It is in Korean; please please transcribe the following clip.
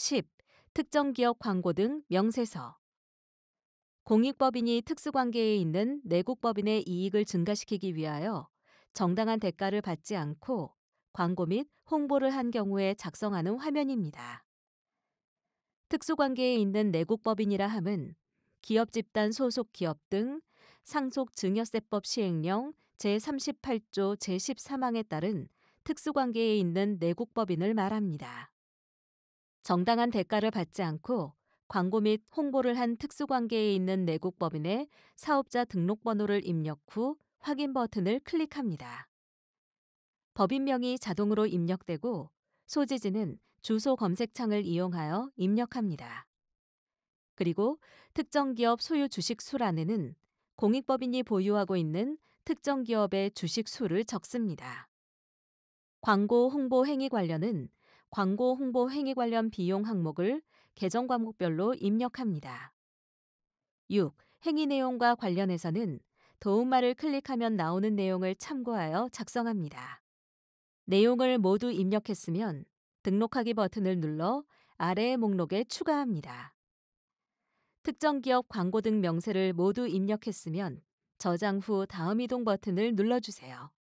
10. 특정 기업 광고 등 명세서 공익법인이 특수관계에 있는 내국법인의 이익을 증가시키기 위하여 정당한 대가를 받지 않고 광고 및 홍보를 한 경우에 작성하는 화면입니다. 특수관계에 있는 내국법인이라 함은 기업 집단 소속 기업 등 상속 증여세법 시행령 제38조 제13항에 따른 특수관계에 있는 내국법인을 말합니다. 정당한 대가를 받지 않고 광고 및 홍보를 한 특수관계에 있는 내국 법인의 사업자 등록번호를 입력 후 확인 버튼을 클릭합니다. 법인명이 자동으로 입력되고 소지지는 주소 검색창을 이용하여 입력합니다. 그리고 특정 기업 소유 주식 수란에는 공익법인이 보유하고 있는 특정 기업의 주식 수를 적습니다. 광고 홍보 행위 관련은 광고 홍보 행위 관련 비용 항목을 개정 과목별로 입력합니다. 6. 행위 내용과 관련해서는 도움말을 클릭하면 나오는 내용을 참고하여 작성합니다. 내용을 모두 입력했으면 등록하기 버튼을 눌러 아래 의 목록에 추가합니다. 특정 기업 광고 등 명세를 모두 입력했으면 저장 후 다음 이동 버튼을 눌러주세요.